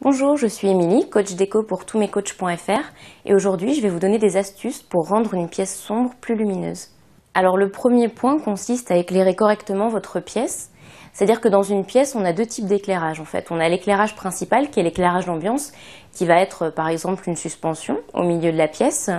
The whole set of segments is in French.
Bonjour, je suis Émilie, coach déco pour tousmescoachs.fr et aujourd'hui je vais vous donner des astuces pour rendre une pièce sombre plus lumineuse. Alors le premier point consiste à éclairer correctement votre pièce c'est-à-dire que dans une pièce, on a deux types d'éclairage en fait. On a l'éclairage principal qui est l'éclairage d'ambiance, qui va être euh, par exemple une suspension au milieu de la pièce.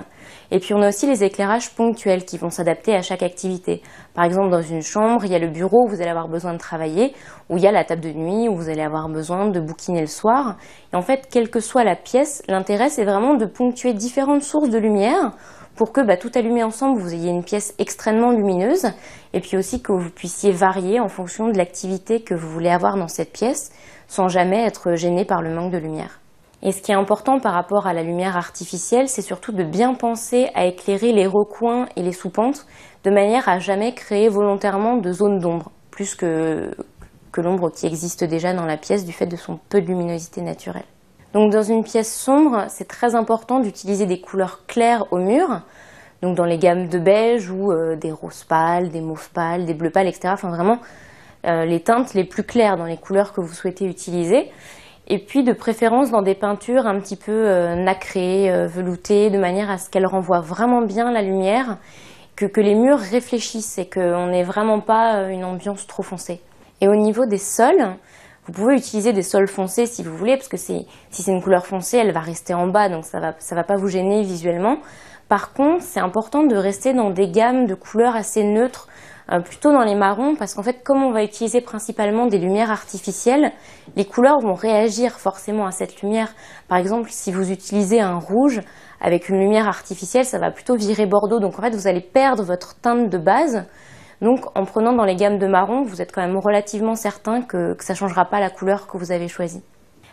Et puis on a aussi les éclairages ponctuels qui vont s'adapter à chaque activité. Par exemple, dans une chambre, il y a le bureau où vous allez avoir besoin de travailler, ou il y a la table de nuit où vous allez avoir besoin de bouquiner le soir. Et en fait, quelle que soit la pièce, l'intérêt c'est vraiment de ponctuer différentes sources de lumière pour que bah, tout allumé ensemble, vous ayez une pièce extrêmement lumineuse et puis aussi que vous puissiez varier en fonction de l'activité que vous voulez avoir dans cette pièce sans jamais être gêné par le manque de lumière. Et ce qui est important par rapport à la lumière artificielle, c'est surtout de bien penser à éclairer les recoins et les sous-pentes de manière à jamais créer volontairement de zones d'ombre, plus que l'ombre qui existe déjà dans la pièce du fait de son peu de luminosité naturelle. Donc dans une pièce sombre, c'est très important d'utiliser des couleurs claires au mur, donc dans les gammes de beige ou euh, des roses pâles, des mauves pâles, des bleus pâles, etc. Enfin vraiment euh, les teintes les plus claires dans les couleurs que vous souhaitez utiliser. Et puis de préférence dans des peintures un petit peu euh, nacrées, veloutées, de manière à ce qu'elles renvoient vraiment bien la lumière, que, que les murs réfléchissent et qu'on n'ait vraiment pas une ambiance trop foncée. Et au niveau des sols, vous pouvez utiliser des sols foncés si vous voulez, parce que si c'est une couleur foncée, elle va rester en bas, donc ça va, va pas vous gêner visuellement. Par contre, c'est important de rester dans des gammes de couleurs assez neutres, euh, plutôt dans les marrons, parce qu'en fait, comme on va utiliser principalement des lumières artificielles, les couleurs vont réagir forcément à cette lumière. Par exemple, si vous utilisez un rouge avec une lumière artificielle, ça va plutôt virer bordeaux, donc en fait, vous allez perdre votre teinte de base, donc en prenant dans les gammes de marron, vous êtes quand même relativement certain que, ça ne changera pas la couleur que vous avez choisie.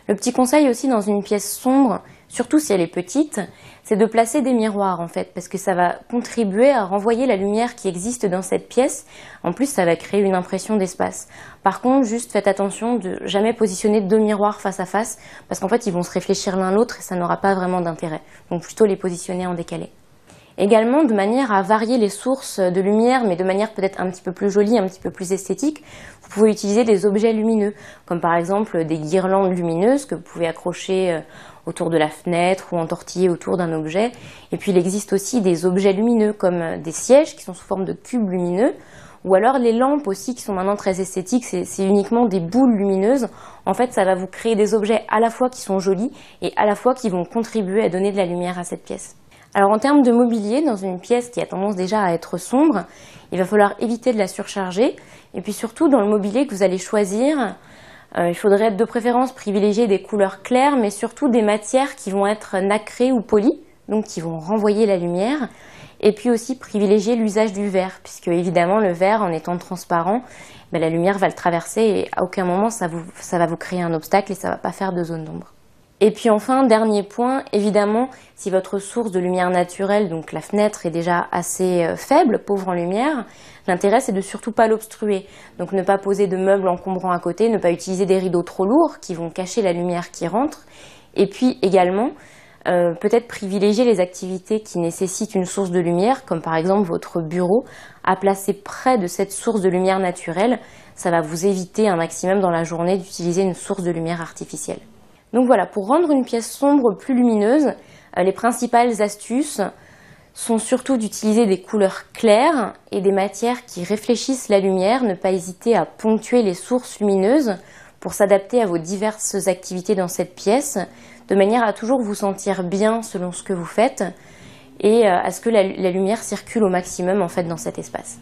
Le petit conseil aussi dans une pièce sombre, surtout si elle est petite, c'est de placer des miroirs en fait, parce que ça va contribuer à renvoyer la lumière qui existe dans cette pièce. En plus, ça va créer une impression d'espace. Par contre, juste faites attention de jamais positionner deux miroirs face à face, parce qu'en fait, ils vont se réfléchir l'un l'autre et ça n'aura pas vraiment d'intérêt. Donc plutôt les positionner en décalé. Également de manière à varier les sources de lumière, mais de manière peut-être un petit peu plus jolie, un petit peu plus esthétique, vous pouvez utiliser des objets lumineux, comme par exemple des guirlandes lumineuses que vous pouvez accrocher euh, autour de la fenêtre ou entortiller autour d'un objet. Et puis il existe aussi des objets lumineux comme euh, des sièges qui sont sous forme de cubes lumineux ou alors les lampes aussi qui sont maintenant très esthétiques, c'est uniquement des boules lumineuses. En fait, ça va vous créer des objets à la fois qui sont jolis et à la fois qui vont contribuer à donner de la lumière à cette pièce. Alors en termes de mobilier, dans une pièce qui a tendance déjà à être sombre, il va falloir éviter de la surcharger. Et puis surtout, dans le mobilier que vous allez choisir, euh, il faudrait de préférence privilégier des couleurs claires, mais surtout des matières qui vont être nacrées ou polies, donc qui vont renvoyer la lumière. Et puis aussi privilégier l'usage du verre, puisque évidemment le verre, en étant transparent, ben, la lumière va le traverser et à aucun moment ça, vous, ça va vous créer un obstacle et ça ne va pas faire de zone d'ombre. Et puis enfin, dernier point, évidemment, si votre source de lumière naturelle, donc la fenêtre, est déjà assez euh, faible, pauvre en lumière, l'intérêt c'est de surtout pas l'obstruer. Donc ne pas poser de meubles encombrants à côté, ne pas utiliser des rideaux trop lourds qui vont cacher la lumière qui rentre. Et puis également, euh, peut-être privilégier les activités qui nécessitent une source de lumière, comme par exemple votre bureau, à placer près de cette source de lumière naturelle. Ça va vous éviter un maximum dans la journée d'utiliser une source de lumière artificielle. Donc voilà, pour rendre une pièce sombre plus lumineuse, euh, les principales astuces sont surtout d'utiliser des couleurs claires et des matières qui réfléchissent la lumière, ne pas hésiter à ponctuer les sources lumineuses pour s'adapter à vos diverses activités dans cette pièce, de manière à toujours vous sentir bien selon ce que vous faites et euh, à ce que la, lumière circule au maximum en fait dans cet espace.